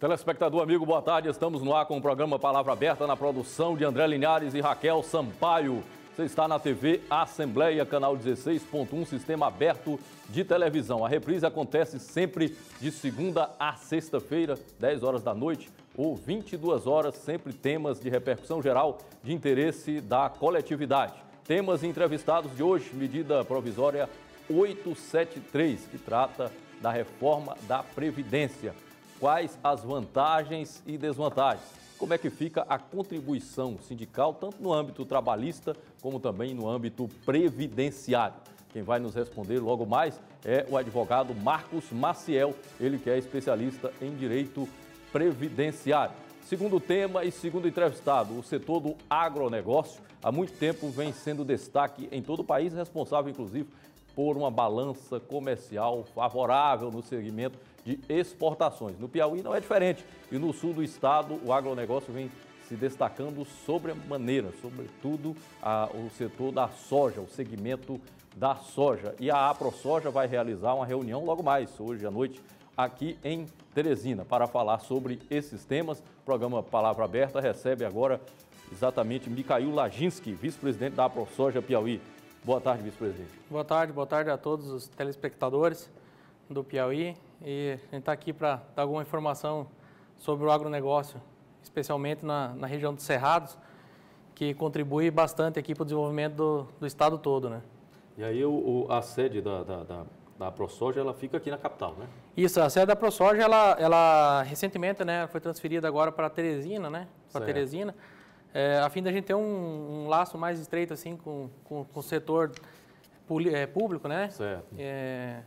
Telespectador amigo, boa tarde. Estamos no ar com o programa Palavra Aberta na produção de André Linhares e Raquel Sampaio. Você está na TV Assembleia, canal 16.1, sistema aberto de televisão. A reprise acontece sempre de segunda a sexta-feira, 10 horas da noite ou 22 horas, sempre temas de repercussão geral de interesse da coletividade. Temas entrevistados de hoje, medida provisória 873, que trata da reforma da Previdência quais as vantagens e desvantagens. Como é que fica a contribuição sindical, tanto no âmbito trabalhista como também no âmbito previdenciário? Quem vai nos responder logo mais é o advogado Marcos Maciel, ele que é especialista em direito previdenciário. Segundo tema e segundo entrevistado, o setor do agronegócio há muito tempo vem sendo destaque em todo o país, responsável inclusive por uma balança comercial favorável no segmento de exportações. No Piauí não é diferente. E no sul do estado, o agronegócio vem se destacando sobremaneira, sobretudo a, o setor da soja, o segmento da soja. E a AproSoja vai realizar uma reunião logo mais, hoje à noite, aqui em Teresina, para falar sobre esses temas. O programa Palavra Aberta recebe agora exatamente Mikhail Lajinski, vice-presidente da AproSoja Piauí. Boa tarde, vice-presidente. Boa tarde, boa tarde a todos os telespectadores do Piauí e a gente está aqui para dar alguma informação sobre o agronegócio, especialmente na, na região dos Cerrados, que contribui bastante aqui para o desenvolvimento do, do estado todo, né? E aí o, a sede da, da, da, da ProSoja, ela fica aqui na capital, né? Isso, a sede da ProSoja, ela, ela recentemente né, foi transferida agora para Teresina, né? Para Teresina, é, a fim da gente ter um, um, laço mais estreito assim com, com, com o setor é, público, né? Certo. É,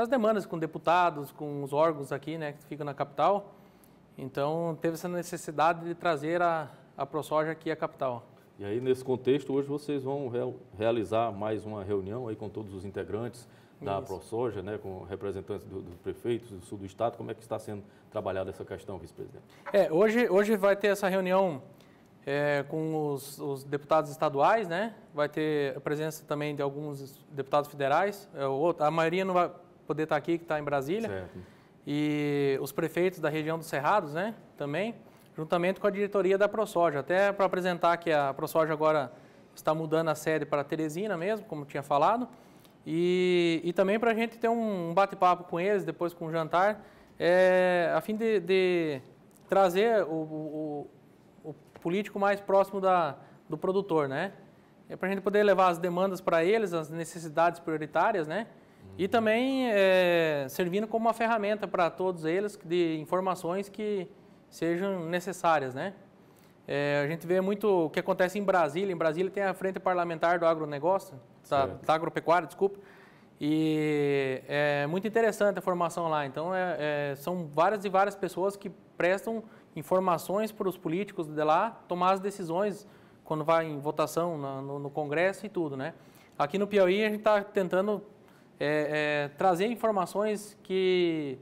as demandas com deputados, com os órgãos aqui, né, que ficam na capital. Então, teve essa necessidade de trazer a, a ProSoja aqui à capital. E aí, nesse contexto, hoje vocês vão realizar mais uma reunião aí com todos os integrantes da Isso. ProSoja, né, com representantes dos do prefeitos do sul do estado. Como é que está sendo trabalhada essa questão, vice-presidente? É, hoje, hoje vai ter essa reunião é, com os, os, deputados estaduais, né? Vai ter a presença também de alguns deputados federais. É, a maioria não vai poder estar aqui, que está em Brasília. Certo. E os prefeitos da região dos Cerrados, né, também, juntamente com a diretoria da ProSoja. Até para apresentar que a ProSoja agora está mudando a sede para Teresina mesmo, como tinha falado. E, e também para a gente ter um bate-papo com eles, depois com o jantar, é, a fim de, de trazer o, o, o, político mais próximo da, do produtor, né? É para a gente poder levar as demandas para eles, as necessidades prioritárias, né? E também é, servindo como uma ferramenta para todos eles de informações que sejam necessárias, né? É, a gente vê muito o que acontece em Brasília. Em Brasília tem a Frente Parlamentar do Agronegócio, da, da Agropecuária, desculpa. E eh, é muito interessante a formação lá. Então, é, é, são várias e várias pessoas que prestam informações para os políticos de lá tomar as decisões quando vai em votação no, no, no Congresso e tudo, né? Aqui no Piauí, a gente está tentando é, é, trazer informações que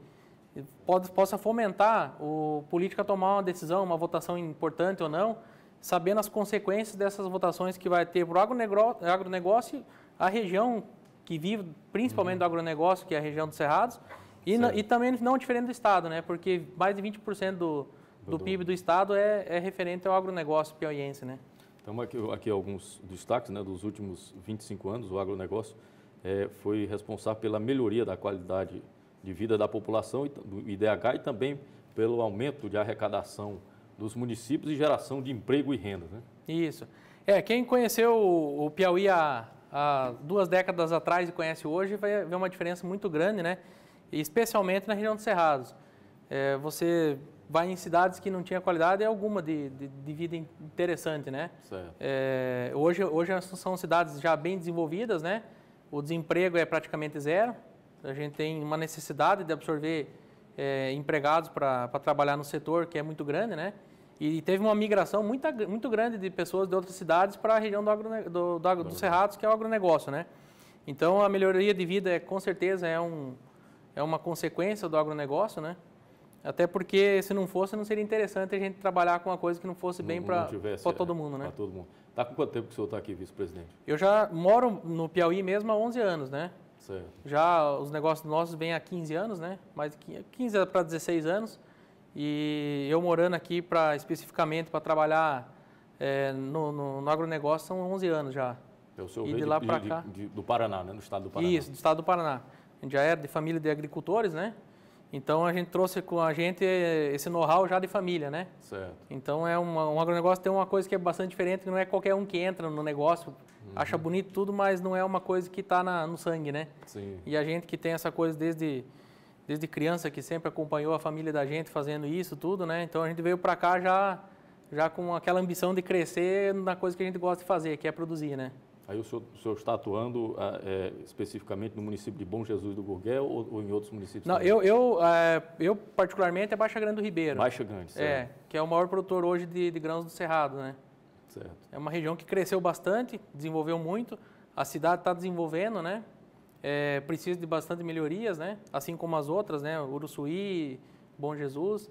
pode, possa fomentar o político a tomar uma decisão, uma votação importante ou não, sabendo as consequências dessas votações que vai ter para o agronegócio, agronegócio, a região que vive principalmente uhum. do agronegócio, que é a região dos Cerrados, e, na, e também não diferente do Estado, né? porque mais de 20% do, do, do PIB do Estado é, é referente ao agronegócio piauiense. Né? Então, aqui, aqui alguns destaques né, dos últimos 25 anos, o agronegócio é, foi responsável pela melhoria da qualidade de vida da população, do IDH, e também pelo aumento de arrecadação dos municípios e geração de emprego e renda. Né? Isso. É, quem conheceu o, Piauí há, há, duas décadas atrás e conhece hoje, vai ver uma diferença muito grande, né? especialmente na região dos Cerrados. É, você vai em cidades que não tinha qualidade é alguma de, de, de vida interessante, né? É, hoje, hoje são cidades já bem desenvolvidas, né? o desemprego é praticamente zero. A gente tem uma necessidade de absorver é, empregados para trabalhar no setor, que é muito grande, né? E teve uma migração muito, muito grande de pessoas de outras cidades para a região do, agrone, do, do, do uhum. Cerrados, que é o agronegócio, né? Então, a melhoria de vida, é, com certeza, é, um, é uma consequência do agronegócio, né? Até porque, se não fosse, não seria interessante a gente trabalhar com uma coisa que não fosse não, bem para é, né? todo mundo, né? Para todo mundo. Está com quanto tempo que o senhor está aqui, vice-presidente? Eu já moro no Piauí mesmo há 11 anos, né? Certo. Já os negócios nossos vêm há 15 anos, né? Mais de 15 para 16 anos. E eu morando aqui para especificamente para trabalhar é, no, no, no agronegócio são 11 anos já. É o senhor e de lá para cá. De, de, do Paraná, né? No estado do Paraná. Isso, do estado do Paraná. A gente já era é de família de agricultores, né? Então a gente trouxe com a gente esse know-how já de família, né? Certo. Então é uma, um agronegócio tem uma coisa que é bastante diferente, não é qualquer um que entra no negócio, uhum. acha bonito tudo, mas não é uma coisa que está no sangue, né? Sim. E a gente que tem essa coisa desde, desde criança, que sempre acompanhou a família da gente fazendo isso, tudo, né? Então a gente veio para cá já, já com aquela ambição de crescer na coisa que a gente gosta de fazer, que é produzir, né? Aí o senhor, o senhor está atuando ah, é, especificamente no município de Bom Jesus do Gurguel ou, ou em outros municípios? Não, eu, eu, é, eu particularmente é Baixa Grande do Ribeiro. Baixa Grande, é, certo. É, que é o maior produtor hoje de, de grãos do Cerrado, né? Certo. É uma região que cresceu bastante, desenvolveu muito, a cidade está desenvolvendo, né? É, precisa de bastante melhorias, né? Assim como as outras, né? Uruçuí, Bom Jesus.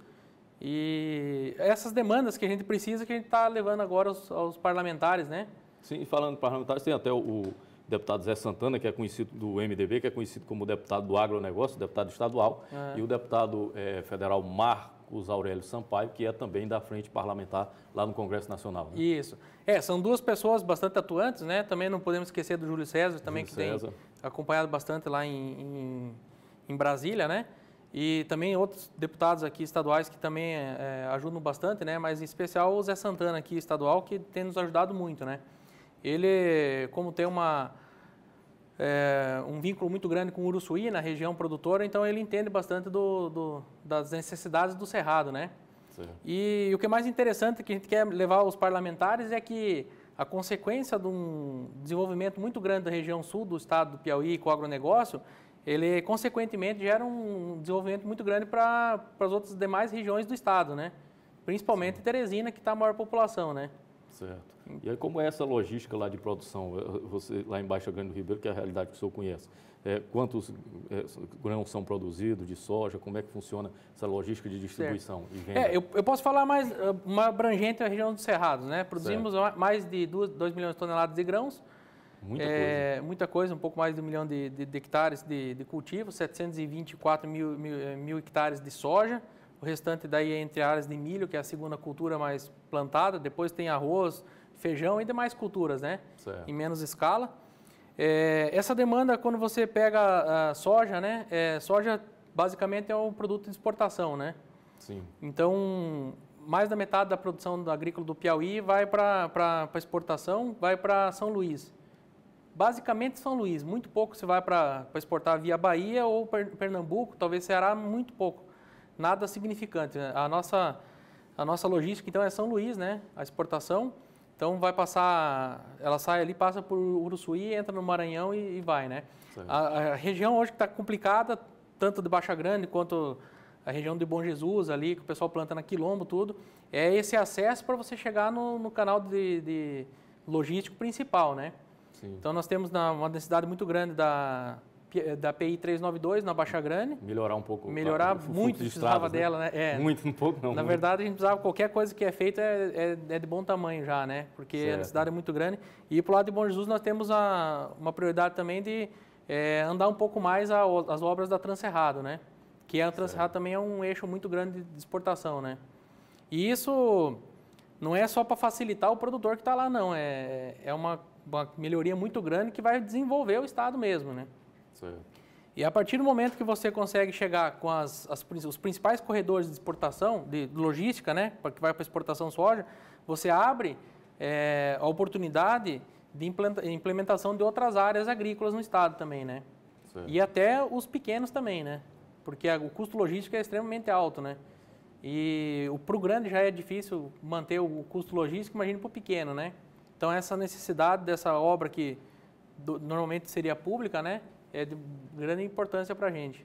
E essas demandas que a gente precisa, que a gente está levando agora aos, aos parlamentares, né? Sim, falando de parlamentares, tem até o, o, deputado Zé Santana, que é conhecido do MDB, que é conhecido como deputado do agronegócio, deputado estadual, é. e o deputado é, federal Marcos Aurélio Sampaio, que é também da frente parlamentar lá no Congresso Nacional. Né? Isso. É, são duas pessoas bastante atuantes, né? Também não podemos esquecer do Júlio César, também Júlio que César. tem acompanhado bastante lá em, em, em Brasília, né? e também outros deputados aqui estaduais que também é, ajudam bastante, né? Mas em especial o Zé Santana aqui estadual que tem nos ajudado muito, né? Ele, como tem uma, é, um vínculo muito grande com o Uruçuí, na região produtora, então ele entende bastante do, do, das necessidades do Cerrado, né? Sim. E, e o que é mais interessante que a gente quer levar aos parlamentares é que a consequência de um desenvolvimento muito grande da região sul do estado do Piauí com o agronegócio, ele consequentemente gera um desenvolvimento muito grande para as outras demais regiões do estado, né? Principalmente Sim. Teresina, que está a maior população, né? Certo. E aí, como é essa logística lá de produção, eh, você, lá embaixo Baixa Grande do Ribeiro, que é a realidade que o senhor conhece, é, quantos é, grãos são produzidos de soja, como é que funciona essa logística de distribuição certo. e venda? É, eu, eu, posso falar mais uma abrangente a região dos Cerrados, né? Produzimos certo. mais de 2 milhões de toneladas de grãos, Muita é, coisa. Muita coisa, um pouco mais de um milhão de, de, de hectares de, de, cultivo, 724 mil, mil, mil, hectares de soja. O restante daí é entre áreas de milho, que é a segunda cultura mais plantada. Depois tem arroz, feijão e demais culturas, né? Certo. Em menos escala. É, essa demanda, quando você pega a soja, né? É, soja basicamente é um produto de exportação, né? Sim. Então, mais da metade da produção do agrícola do Piauí vai para exportação, vai para São Luís. Basicamente São Luís, muito pouco se vai para exportar via Bahia ou Pernambuco, talvez Ceará, muito pouco. Nada significante. Né? A nossa, a nossa logística, então, é São Luís, né? A exportação. Então vai passar, ela sai ali, passa por Uruçuí, entra no Maranhão e, e vai, né? A, a, região hoje que está complicada, tanto de Baixa Grande quanto a região de Bom Jesus ali, que o pessoal planta na Quilombo, tudo, é esse acesso para você chegar no, no canal de, de, logístico principal, né? Sim. Então nós temos uma densidade muito grande da, eh, da PI 392 na Baixa Grande. Melhorar um pouco. Melhorar tá, muito, de precisava estradas, né? dela, né? né? É. Muito, um pouco não. Na muito. verdade, a gente precisava, qualquer coisa que é feita é, é, é de bom tamanho já, né? Porque certo. a cidade é muito grande. E para o lado de Bom Jesus nós temos a, uma prioridade também de é, andar um pouco mais a, as obras da Transcerrado, né? Que a Transcerrado também é um eixo muito grande de exportação, né? E isso não é só para facilitar o produtor que está lá, não. É, é uma, uma melhoria muito grande que vai desenvolver o estado mesmo, né? E a partir do momento que você consegue chegar com as, as, os principais corredores de exportação, de logística, né, que vai para exportação soja, você abre é, a oportunidade de implementação de outras áreas agrícolas no estado também, né? Certo. E até os pequenos também, né? Porque a, o custo logístico é extremamente alto, né? E para o grande já é difícil manter o custo logístico, imagina para o pequeno, né? Então essa necessidade dessa obra que do, normalmente seria pública, né? é de grande importância para a gente.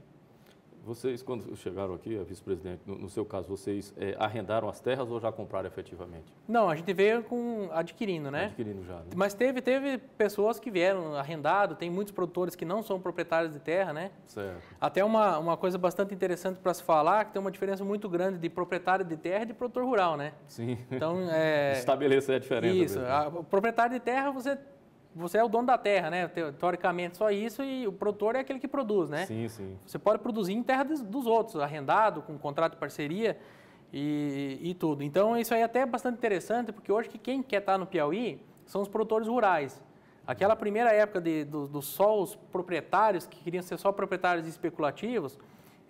Vocês, quando chegaram aqui, vice-presidente, no, no, seu caso, vocês é, arrendaram as terras ou já compraram efetivamente? Não, a gente veio com adquirindo, né? Adquirindo já. Né? Mas teve, teve pessoas que vieram arrendado, tem muitos produtores que não são proprietários de terra, né? Certo. Até uma, uma coisa bastante interessante para se falar, que tem uma diferença muito grande de proprietário de terra e de produtor rural, né? Sim. Então, é... Estabelecer a diferença. Isso. A, o proprietário de terra, você você é o dono da terra, né? Teoricamente só isso e o produtor é aquele que produz, né? Sim, sim. Você pode produzir em terra dos outros, arrendado, com contrato de parceria e, e tudo. Então isso aí é até é bastante interessante, porque hoje que quem quer estar no Piauí são os produtores rurais. Aquela primeira época de, do, do só os proprietários, que queriam ser só proprietários especulativos,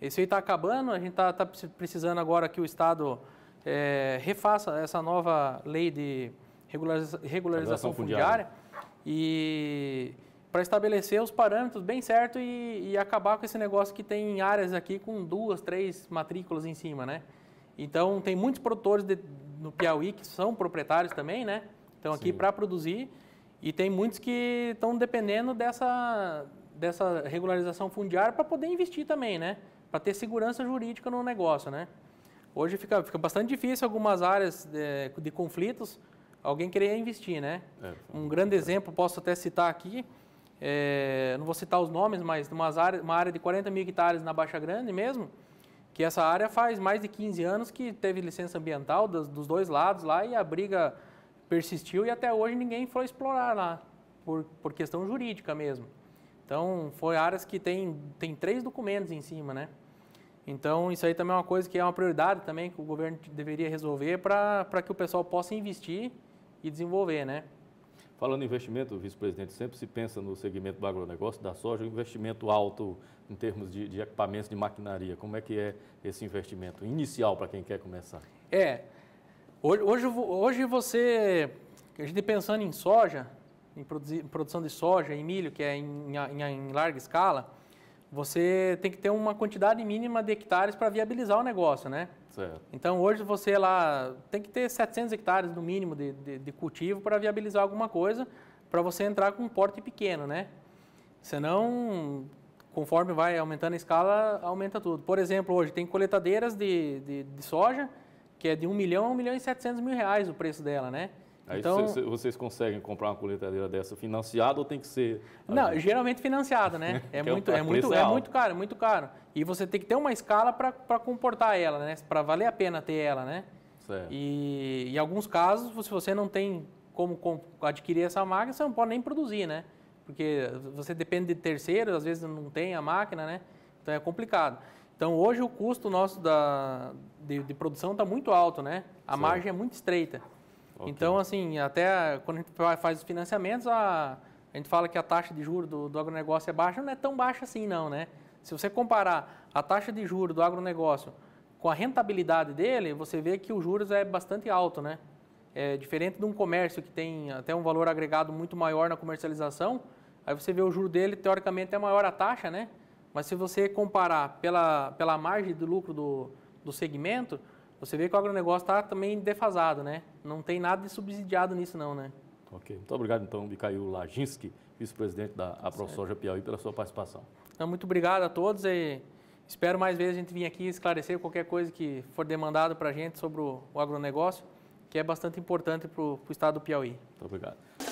isso aí está acabando, a gente está tá, tá precisando agora que o Estado é, refaça essa nova lei de regulariza, regularização fundiária. fundiária e para estabelecer os parâmetros bem certo e, e, acabar com esse negócio que tem áreas aqui com duas, três matrículas em cima, né? Então tem muitos produtores de, no Piauí que são proprietários também, né? Estão aqui para produzir e tem muitos que estão dependendo dessa dessa regularização fundiária para poder investir também, né? Para ter segurança jurídica no negócio, né? Hoje fica, fica bastante difícil algumas áreas de, eh, de conflitos alguém queria investir, né? É, um grande exemplo, posso até citar aqui, é, não vou citar os nomes, mas umas área, uma área de 40 mil hectares na Baixa Grande mesmo, que essa área faz mais de 15 anos que teve licença ambiental dos, dos dois lados lá e a briga persistiu e até hoje ninguém foi explorar lá, por, por questão jurídica mesmo. Então, foi áreas que tem, tem três documentos em cima, né? Então, isso aí também é uma coisa que é uma prioridade também que o governo deveria resolver para que o pessoal possa investir e desenvolver, né? Falando em investimento, vice-presidente, sempre se pensa no segmento do agronegócio, da soja, um investimento alto em termos de, de equipamentos, de maquinaria. Como é que é esse investimento inicial para quem quer começar? É, hoje, hoje você, a gente pensando em soja, em, produzir, em produção de soja e milho, que é em, em, em larga escala, você tem que ter uma quantidade mínima de hectares para viabilizar o negócio, né? Certo. Então hoje você lá tem que ter 700 hectares no mínimo de, de, de cultivo para viabilizar alguma coisa, para você entrar com um porte pequeno, né? Senão, conforme vai aumentando a escala, aumenta tudo. Por exemplo, hoje tem coletadeiras de, de, de soja que é de 1 milhão a 1 milhão e 700 mil reais o preço dela, né? Aí então, cê, vocês conseguem comprar uma colheitadeira dessa financiada ou tem que ser. Não, gente... geralmente financiada, né? É, é muito, é, muito, é, muito caro, é muito caro. E você tem que ter uma escala para comportar ela, né? Para valer a pena ter ela, né? Certo. E em alguns casos, se você não tem como, como adquirir essa máquina, você não pode nem produzir, né? Porque você depende de terceiros, às vezes não tem a máquina, né? Então é complicado. Então hoje o custo nosso da, de, de produção está muito alto, né? A certo. margem é muito estreita. Okay. Então, assim, até quando a gente faz os financiamentos, a, a gente fala que a taxa de juros do, do agronegócio é baixa, não é tão baixa assim não, né? Se você comparar a taxa de juros do agronegócio com a rentabilidade dele, você vê que o juros é bastante alto, né? É diferente de um comércio que tem até um valor agregado muito maior na comercialização, aí você vê o juro dele, teoricamente é maior a taxa, né? Mas se você comparar pela, pela margem de lucro do, do segmento, você vê que o agronegócio está também defasado, né? Não tem nada de subsidiado nisso não, né? Ok. Muito obrigado, então, Micael Laginski, vice-presidente da AproSoja Piauí, pela sua participação. Então, muito obrigado a todos e espero mais vezes a gente vir aqui esclarecer qualquer coisa que for demandado para a gente sobre o agronegócio, que é bastante importante para o estado do Piauí. Muito obrigado.